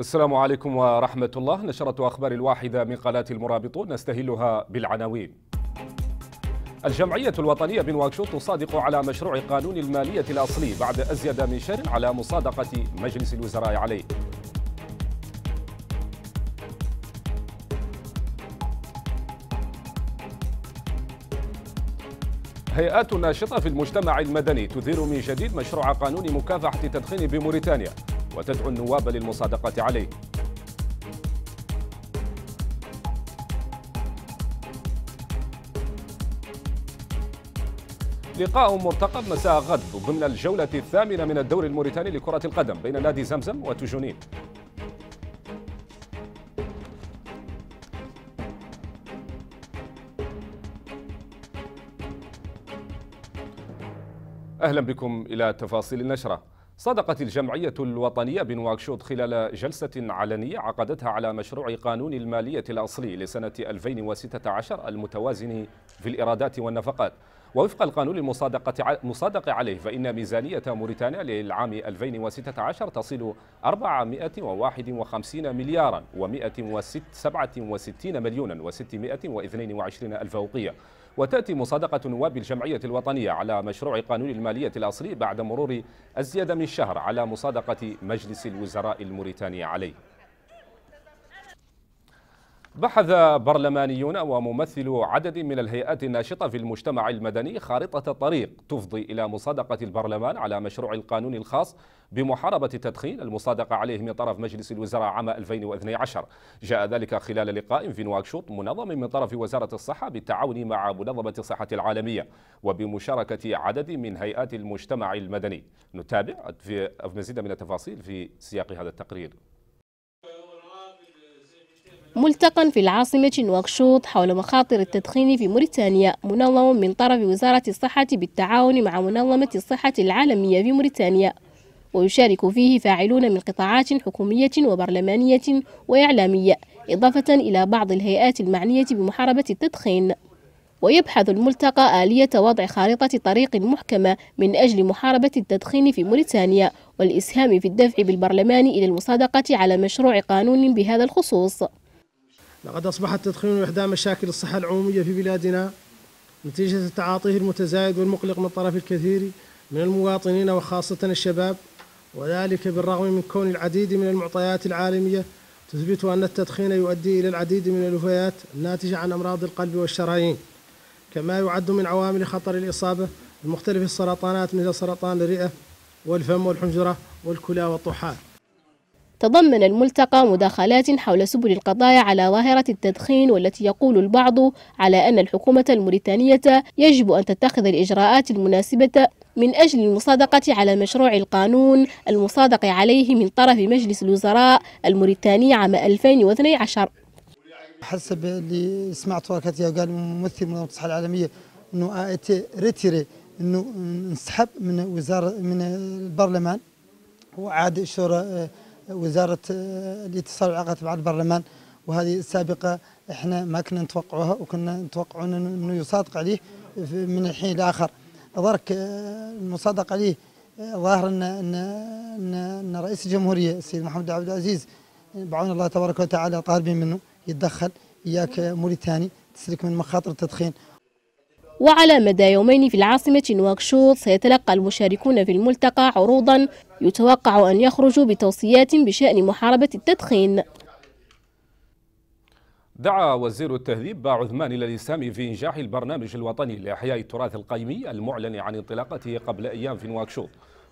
السلام عليكم ورحمة الله نشرة أخبار الواحدة من قناة المرابطون نستهلها بالعناوين الجمعية الوطنية بنواكشوط تصادق على مشروع قانون المالية الأصلي بعد أزيد من شر على مصادقة مجلس الوزراء عليه هيئات ناشطة في المجتمع المدني تدير من جديد مشروع قانون مكافحة التدخين بموريتانيا وتدعو النواب للمصادقة عليه لقاء مرتقب مساء غد ضمن الجولة الثامنة من الدوري الموريتاني لكرة القدم بين نادي زمزم وتجونين أهلا بكم إلى تفاصيل النشرة صادقت الجمعية الوطنية بنواكشوط خلال جلسة علنية عقدتها على مشروع قانون المالية الأصلي لسنة 2016 المتوازن في الإيرادات والنفقات ووفق القانون المصادقة عليه فإن ميزانية موريتانيا للعام 2016 تصل 451 مليارا و167 مليونا و622 ألف أوقية وتأتي مصادقة نواب الجمعية الوطنية على مشروع قانون المالية الأصلي بعد مرور الزيادة من شهر على مصادقة مجلس الوزراء الموريتاني عليه بحث برلمانيون وممثلو عدد من الهيئات الناشطة في المجتمع المدني خارطة طريق تفضي إلى مصادقة البرلمان على مشروع القانون الخاص بمحاربة التدخين المصادقة عليه من طرف مجلس الوزراء عام 2012 جاء ذلك خلال لقاء في نواكشوط منظم من طرف وزارة الصحة بالتعاون مع منظمة الصحة العالمية وبمشاركة عدد من هيئات المجتمع المدني نتابع في مزيد من التفاصيل في سياق هذا التقرير ملتقى في العاصمة نواكشوط حول مخاطر التدخين في موريتانيا منظم من طرف وزارة الصحة بالتعاون مع منظمة الصحة العالمية في موريتانيا ويشارك فيه فاعلون من قطاعات حكومية وبرلمانية وإعلامية إضافة إلى بعض الهيئات المعنية بمحاربة التدخين ويبحث الملتقى آلية وضع خارطة طريق محكمة من أجل محاربة التدخين في موريتانيا والإسهام في الدفع بالبرلمان إلى المصادقة على مشروع قانون بهذا الخصوص لقد أصبح التدخين إحدى مشاكل الصحة العمومية في بلادنا نتيجة تعاطيه المتزايد والمقلق من طرف الكثير من المواطنين وخاصة الشباب وذلك بالرغم من كون العديد من المعطيات العالمية تثبت أن التدخين يؤدي إلى العديد من الوفيات الناتجة عن أمراض القلب والشرايين كما يعد من عوامل خطر الإصابة بمختلف السرطانات مثل سرطان الرئة والفم والحنجرة والكلى والطحال تضمن الملتقى مداخلات حول سبل القضايا على ظاهرة التدخين والتي يقول البعض على أن الحكومة الموريتانية يجب أن تتخذ الإجراءات المناسبة من أجل المصادقة على مشروع القانون المصادق عليه من طرف مجلس الوزراء الموريتاني عام 2012 حسب اللي سمعته كاتيا قال ممثل منظمة الصحة العالمية انه ريتيري انه انسحب من وزارة من البرلمان وعاد الشورى آه، وزاره آه، الاتصال والعلاقات مع البرلمان وهذه السابقه احنا ما كنا نتوقعوها وكنا نتوقعوا انه يصادق عليه من حين لاخر ظرك آه، المصادقه عليه آه، ظاهر ان ان ان رئيس الجمهوريه السيد محمد عبد العزيز بعون الله تبارك وتعالى طالبين منه يتدخل اياك موريتاني تسلك من مخاطر التدخين وعلى مدى يومين في العاصمة نواكشوط سيتلقى المشاركون في الملتقى عروضا يتوقع أن يخرجوا بتوصيات بشأن محاربة التدخين دعا وزير التهذيب عثمان إلى الإسهام في إنجاح البرنامج الوطني لإحياء التراث القيمي المعلن عن انطلاقته قبل أيام في نواكشوط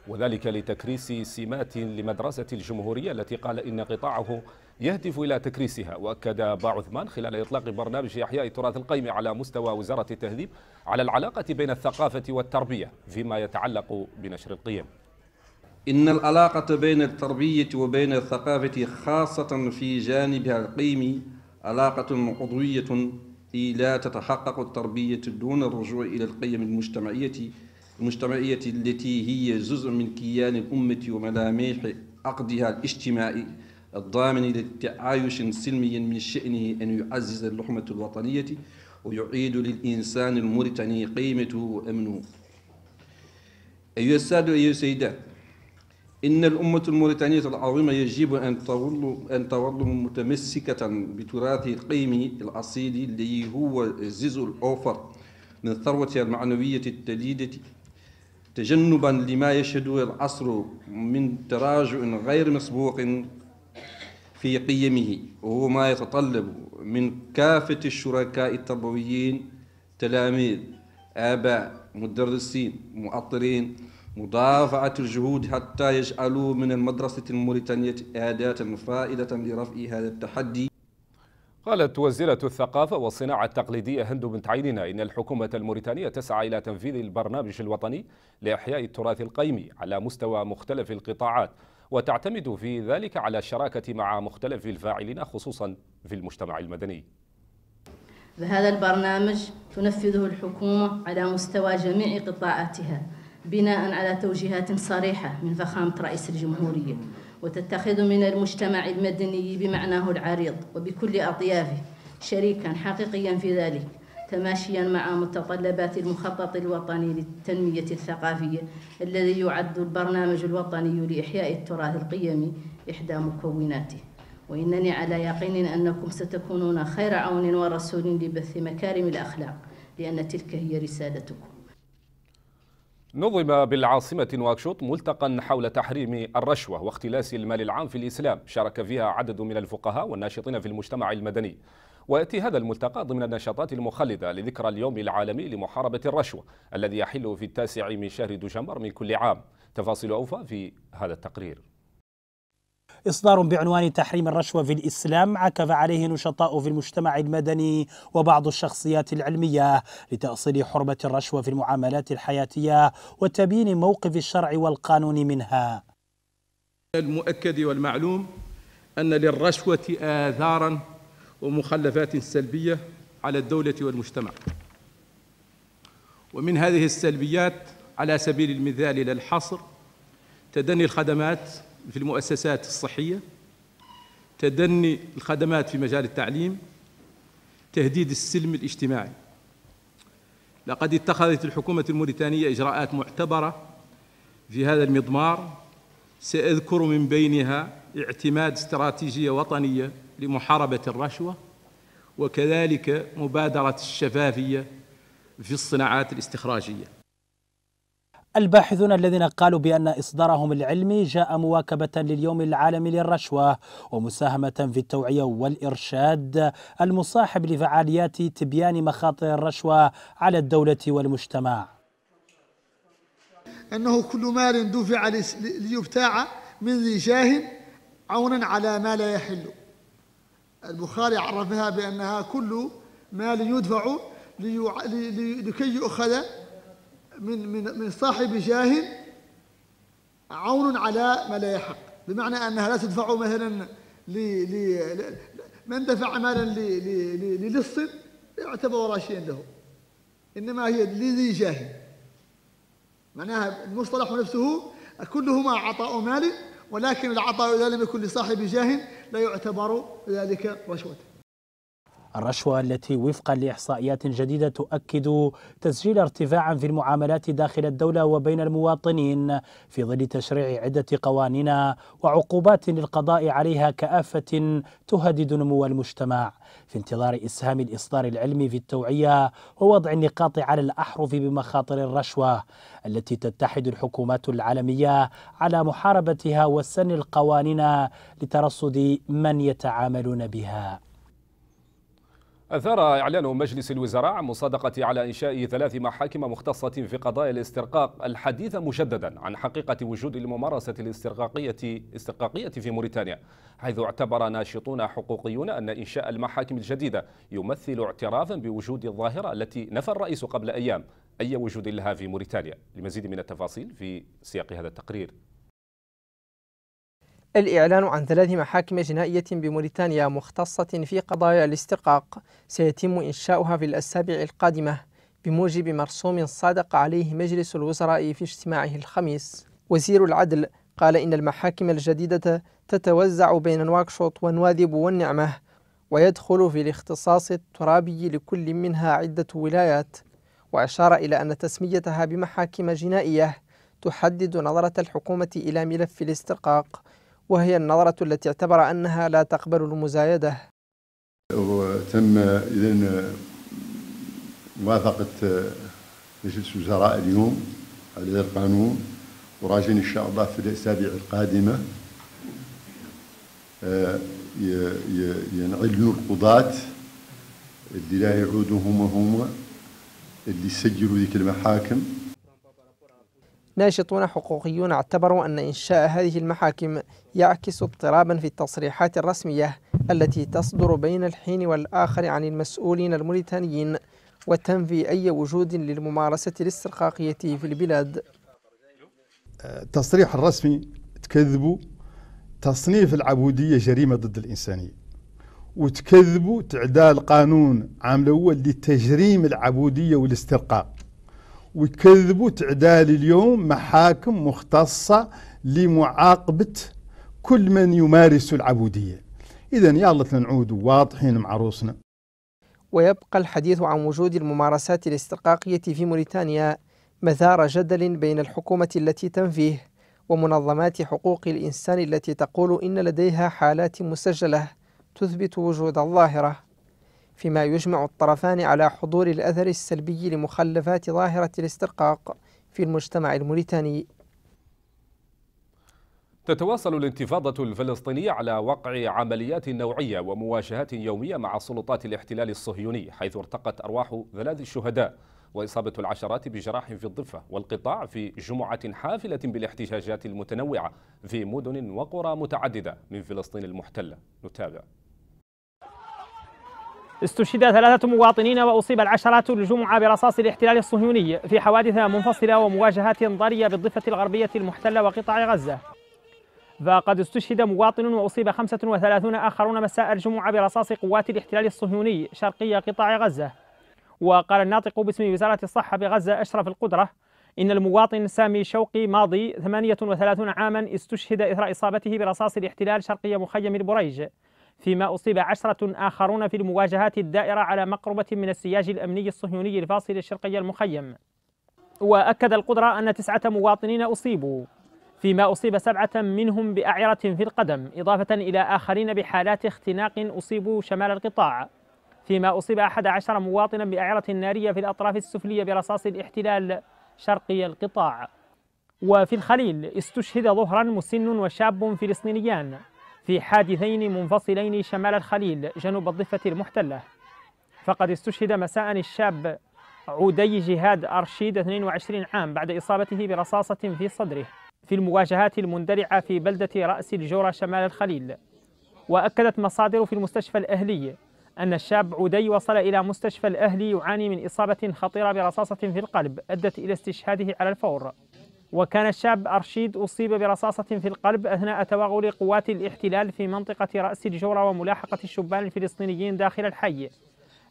وذلك لتكريس سمات لمدرسة الجمهورية التي قال إن قطاعه يهدف إلى تكريسها وأكد باعثمان خلال إطلاق برنامج إحياء التراث القيمي على مستوى وزارة التهذيب على العلاقة بين الثقافة والتربية فيما يتعلق بنشر القيم إن العلاقة بين التربية وبين الثقافة خاصة في جانبها القيمي علاقة عضوية هي لا تتحقق التربية دون الرجوع إلى القيم المجتمعية المجتمعية التي هي جزء من كيان الأمة وملامح عقدها الاجتماعي الضامن للتعايش سلمي من شأنه أن يعزز اللحمة الوطنية ويعيد للإنسان الموريتاني قيمته وأمنه أيها السادة أيها السيدات إن الأمة الموريتانية العظيمة يجب أن تظل أن تظل متمسكة بتراث القيم الأصيل الذي هو الزيز الأوفر من ثروتها المعنوية التديدة تجنبا لما يشهده العصر من تراجع غير مسبوق في قيمه وهو ما يتطلب من كافة الشركاء التربويين تلاميذ آباء مدرسين مؤطرين مضافعة الجهود حتى يجعلوا من المدرسة الموريتانية أداة فائدة لرفع هذا التحدي قالت وزيرة الثقافة والصناعة التقليدية هند بنت عيننا إن الحكومة الموريتانية تسعى إلى تنفيذ البرنامج الوطني لإحياء التراث القيمي على مستوى مختلف القطاعات وتعتمد في ذلك على الشراكة مع مختلف الفاعلين خصوصا في المجتمع المدني هذا البرنامج تنفذه الحكومة على مستوى جميع قطاعاتها بناء على توجيهات صريحة من فخامة رئيس الجمهورية وتتخذ من المجتمع المدني بمعناه العريض وبكل أطيافه شريكا حقيقيا في ذلك تماشيا مع متطلبات المخطط الوطني للتنمية الثقافية الذي يعد البرنامج الوطني لإحياء التراث القيمي إحدى مكوناته وإنني على يقين أنكم ستكونون خير عون ورسول لبث مكارم الأخلاق لأن تلك هي رسالتكم نظم بالعاصمة نواكشوط ملتقى حول تحريم الرشوة واختلاس المال العام في الإسلام شارك فيها عدد من الفقهاء والناشطين في المجتمع المدني ويأتي هذا الملتقى ضمن النشاطات المخلدة لذكرى اليوم العالمي لمحاربة الرشوة الذي يحل في التاسع من شهر دجنبر من كل عام تفاصيل أوفى في هذا التقرير إصدار بعنوان تحريم الرشوة في الإسلام عكف عليه نشطاء في المجتمع المدني وبعض الشخصيات العلمية لتأصيل حرمة الرشوة في المعاملات الحياتية وتبيين موقف الشرع والقانون منها المؤكد والمعلوم أن للرشوة آثاراً ومخلفات سلبية على الدولة والمجتمع ومن هذه السلبيات على سبيل المثال إلى الحصر تدني الخدمات في المؤسسات الصحية تدني الخدمات في مجال التعليم تهديد السلم الاجتماعي لقد اتخذت الحكومة الموريتانية إجراءات معتبرة في هذا المضمار سأذكر من بينها اعتماد استراتيجية وطنية لمحاربة الرشوة وكذلك مبادرة الشفافية في الصناعات الاستخراجية الباحثون الذين قالوا بأن إصدارهم العلمي جاء مواكبة لليوم العالمي للرشوة ومساهمة في التوعية والإرشاد المصاحب لفعاليات تبيان مخاطر الرشوة على الدولة والمجتمع أنه كل مال دفع ليبتاع من ذي جاه عونا على ما لا يحل البخاري عرفها بأنها كل مال يدفع لكي يؤخذ من من من صاحب جاه عون على ما لا يحق بمعنى أنها لا تدفع مثلا ل من دفع مالا للص يعتبر شيئا له إنما هي لذي جاه معناها المصطلح نفسه كلهما عطاء مال ولكن العطاء إذا لم يكن لصاحب جاه لا يعتبر ذلك رشوة الرشوة التي وفقا لإحصائيات جديدة تؤكد تسجيل ارتفاعا في المعاملات داخل الدولة وبين المواطنين في ظل تشريع عدة قوانين وعقوبات للقضاء عليها كآفة تهدد نمو المجتمع في انتظار إسهام الإصدار العلمي في التوعية ووضع النقاط على الأحرف بمخاطر الرشوة التي تتحد الحكومات العالمية على محاربتها وسن القوانين لترصد من يتعاملون بها أثار إعلان مجلس الوزراء عن مصادقة على إنشاء ثلاث محاكم مختصة في قضايا الاسترقاق الحديث مجددا عن حقيقة وجود الممارسة الاسترقاقية استرقاقية في موريتانيا حيث اعتبر ناشطون حقوقيون أن إنشاء المحاكم الجديدة يمثل اعترافا بوجود الظاهرة التي نفى الرئيس قبل أيام أي وجود لها في موريتانيا لمزيد من التفاصيل في سياق هذا التقرير الإعلان عن ثلاث محاكم جنائية بموريتانيا مختصة في قضايا الاسترقاق سيتم إنشاؤها في الأسابيع القادمة بموجب مرسوم صادق عليه مجلس الوزراء في اجتماعه الخميس وزير العدل قال إن المحاكم الجديدة تتوزع بين نواكشوط ونواذب والنعمة ويدخل في الاختصاص الترابي لكل منها عدة ولايات وأشار إلى أن تسميتها بمحاكم جنائية تحدد نظرة الحكومة إلى ملف الاسترقاق وهي النظرة التي اعتبر أنها لا تقبل المزايدة وتم إذن موافقة مجلس الوزراء اليوم على هذا القانون وراجعين إن شاء الله في الأسابيع القادمة آه، ينعلنوا القضاة اللي لا يعودوا هما هما اللي سجلوا ذيك المحاكم ناشطون حقوقيون اعتبروا أن إنشاء هذه المحاكم يعكس اضطرابا في التصريحات الرسمية التي تصدر بين الحين والآخر عن المسؤولين الموريتانيين وتنفي أي وجود للممارسة الاسترقاقية في البلاد التصريح الرسمي تكذب تصنيف العبودية جريمة ضد الإنسانية وتكذبوا تعدال قانون عام الأول لتجريم العبودية والاسترقاق ويكذبوا تعدال اليوم محاكم مختصة لمعاقبة كل من يمارس العبودية إذا يا الله نعود واضحين مع روسنا ويبقى الحديث عن وجود الممارسات الاسترقاقية في موريتانيا مثار جدل بين الحكومة التي تنفيه ومنظمات حقوق الإنسان التي تقول إن لديها حالات مسجلة تثبت وجود الظاهرة فيما يجمع الطرفان على حضور الأثر السلبي لمخلفات ظاهرة الاسترقاق في المجتمع الموريتاني تتواصل الانتفاضة الفلسطينية على وقع عمليات نوعية ومواجهات يومية مع سلطات الاحتلال الصهيوني حيث ارتقت أرواح ثلاث الشهداء وإصابة العشرات بجراح في الضفة والقطاع في جمعة حافلة بالاحتجاجات المتنوعة في مدن وقرى متعددة من فلسطين المحتلة نتابع استشهد ثلاثة مواطنين وأصيب العشرات الجمعة برصاص الاحتلال الصهيوني في حوادث منفصلة ومواجهات ضارية بالضفة الغربية المحتلة وقطاع غزة فقد استشهد مواطن وأصيب 35 آخرون مساء الجمعة برصاص قوات الاحتلال الصهيوني شرقي قطاع غزة وقال الناطق باسم وزارة الصحة بغزة أشرف القدرة إن المواطن سامي شوقي ماضي 38 عاما استشهد إثر إصابته برصاص الاحتلال شرقي مخيم البريج فيما أصيب عشرة آخرون في المواجهات الدائرة على مقربة من السياج الأمني الصهيوني الفاصل الشرقي المخيم وأكد القدرة أن تسعة مواطنين أصيبوا فيما أصيب سبعة منهم بأعرة في القدم إضافة إلى آخرين بحالات اختناق أصيبوا شمال القطاع فيما أصيب أحد عشر مواطنا بأعرة نارية في الأطراف السفلية برصاص الاحتلال شرقي القطاع وفي الخليل استشهد ظهرا مسن وشاب فلسطينيان في حادثين منفصلين شمال الخليل جنوب الضفة المحتلة فقد استشهد مساء الشاب عودي جهاد أرشيد 22 عام بعد إصابته برصاصة في صدره في المواجهات المندلعة في بلدة رأس الجورة شمال الخليل وأكدت مصادر في المستشفى الأهلي أن الشاب عودي وصل إلى مستشفى الأهلي يعاني من إصابة خطيرة برصاصة في القلب أدت إلى استشهاده على الفور وكان الشاب أرشيد أصيب برصاصة في القلب أثناء توغل قوات الاحتلال في منطقة رأس الجورة وملاحقة الشبان الفلسطينيين داخل الحي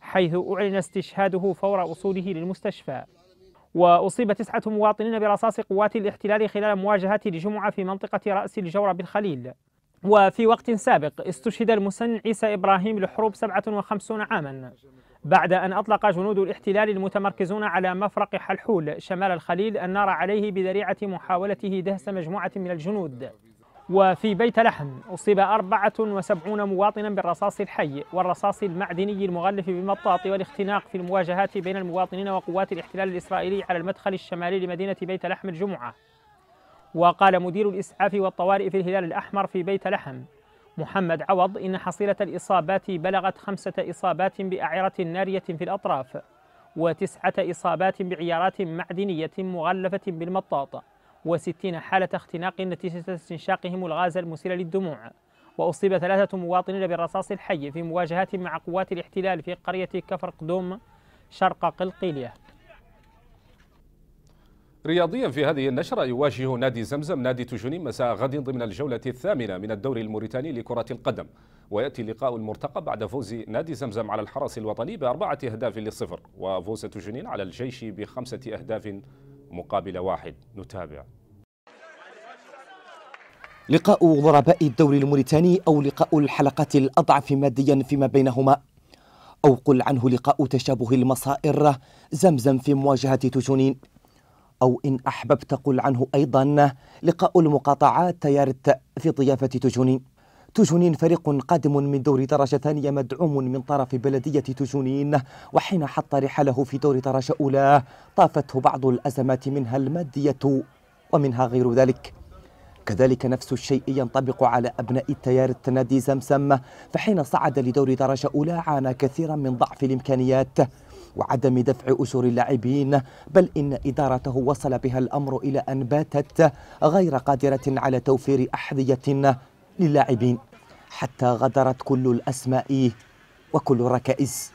حيث أعلن استشهاده فور وصوله للمستشفى وأصيب تسعة مواطنين برصاص قوات الاحتلال خلال مواجهة الجمعة في منطقة رأس الجورة بالخليل وفي وقت سابق استشهد المسن عيسى إبراهيم لحروب 57 عاما بعد أن أطلق جنود الاحتلال المتمركزون على مفرق حلحول شمال الخليل النار عليه بذريعة محاولته دهس مجموعة من الجنود وفي بيت لحم أصيب 74 مواطنا بالرصاص الحي والرصاص المعدني المغلف بالمطاط والاختناق في المواجهات بين المواطنين وقوات الاحتلال الإسرائيلي على المدخل الشمالي لمدينة بيت لحم الجمعة وقال مدير الإسعاف والطوارئ في الهلال الأحمر في بيت لحم محمد عوض إن حصيلة الإصابات بلغت خمسة إصابات بأعيرة نارية في الأطراف وتسعة إصابات بعيارات معدنية مغلفة بالمطاط وستين حالة اختناق نتيجة استنشاقهم الغاز المسيل للدموع وأصيب ثلاثة مواطنين بالرصاص الحي في مواجهات مع قوات الاحتلال في قرية كفر قدوم شرق قلقيلية رياضيا في هذه النشرة يواجه نادي زمزم نادي تجوني مساء غد ضمن الجولة الثامنة من الدوري الموريتاني لكرة القدم ويأتي اللقاء المرتقب بعد فوز نادي زمزم على الحرس الوطني بأربعة أهداف للصفر وفوز تجونين على الجيش بخمسة أهداف مقابل واحد نتابع لقاء ضرباء الدوري الموريتاني أو لقاء الحلقات الأضعف ماديا فيما بينهما أو قل عنه لقاء تشابه المصائر زمزم في مواجهة تجونين أو إن أحببت قل عنه أيضا لقاء المقاطعات تيارت في ضيافة تجونين تجونين فريق قادم من دور درجة ثانية مدعوم من طرف بلدية تجونين وحين حط رحاله في دور درجة أولى طافته بعض الأزمات منها المادية ومنها غير ذلك كذلك نفس الشيء ينطبق على أبناء التيار التنادي زمزم فحين صعد لدور درجة أولى عانى كثيرا من ضعف الإمكانيات وعدم دفع أجور اللاعبين بل إن إدارته وصل بها الأمر إلى أن باتت غير قادرة على توفير أحذية للاعبين حتى غدرت كل الأسماء وكل الركائز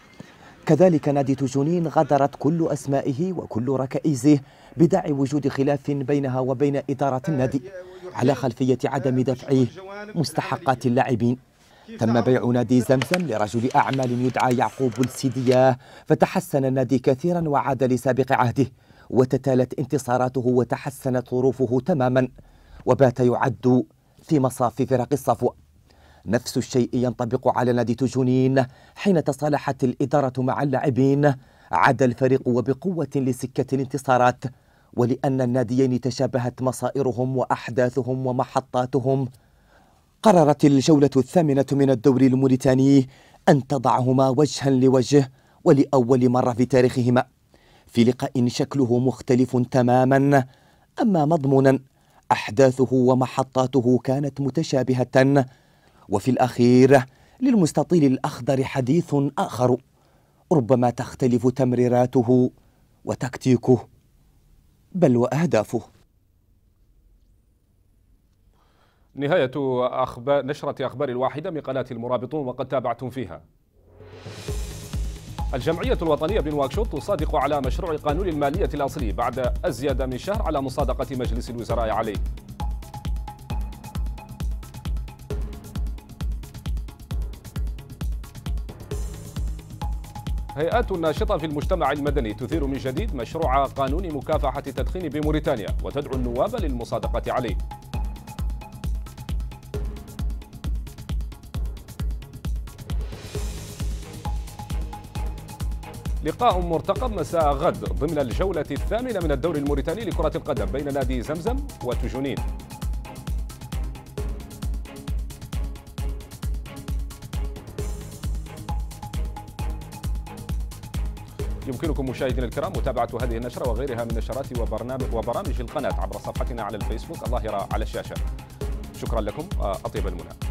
كذلك نادي تجونين غدرت كل أسمائه وكل ركائزه بدع وجود خلاف بينها وبين إدارة النادي على خلفية عدم دفع مستحقات اللاعبين تم بيع نادي زمزم لرجل أعمال يدعى يعقوب السيدية فتحسن النادي كثيرا وعاد لسابق عهده وتتالت انتصاراته وتحسنت ظروفه تماما وبات يعد في مصاف فرق الصفو نفس الشيء ينطبق على نادي تجونين حين تصالحت الإدارة مع اللاعبين عاد الفريق وبقوة لسكة الانتصارات ولأن الناديين تشابهت مصائرهم وأحداثهم ومحطاتهم قررت الجولة الثامنة من الدوري الموريتاني أن تضعهما وجها لوجه ولأول مرة في تاريخهما في لقاء شكله مختلف تماما أما مضمونا أحداثه ومحطاته كانت متشابهة وفي الأخير للمستطيل الأخضر حديث آخر ربما تختلف تمريراته وتكتيكه بل وأهدافه نهاية أخبار نشرة أخبار الواحدة من قناة المرابطون وقد تابعتم فيها الجمعية الوطنية بنواكشوط تصادق على مشروع قانون المالية الأصلي بعد أزيد من شهر على مصادقة مجلس الوزراء عليه هيئات ناشطة في المجتمع المدني تثير من جديد مشروع قانون مكافحة التدخين بموريتانيا وتدعو النواب للمصادقة عليه لقاء مرتقب مساء غد ضمن الجولة الثامنة من الدوري الموريتاني لكرة القدم بين نادي زمزم وتجونين يمكنكم مشاهدينا الكرام متابعة هذه النشرة وغيرها من نشرات وبرنامج وبرامج القناة عبر صفحتنا على الفيسبوك الظاهرة على الشاشة شكرا لكم آه، أطيب المنى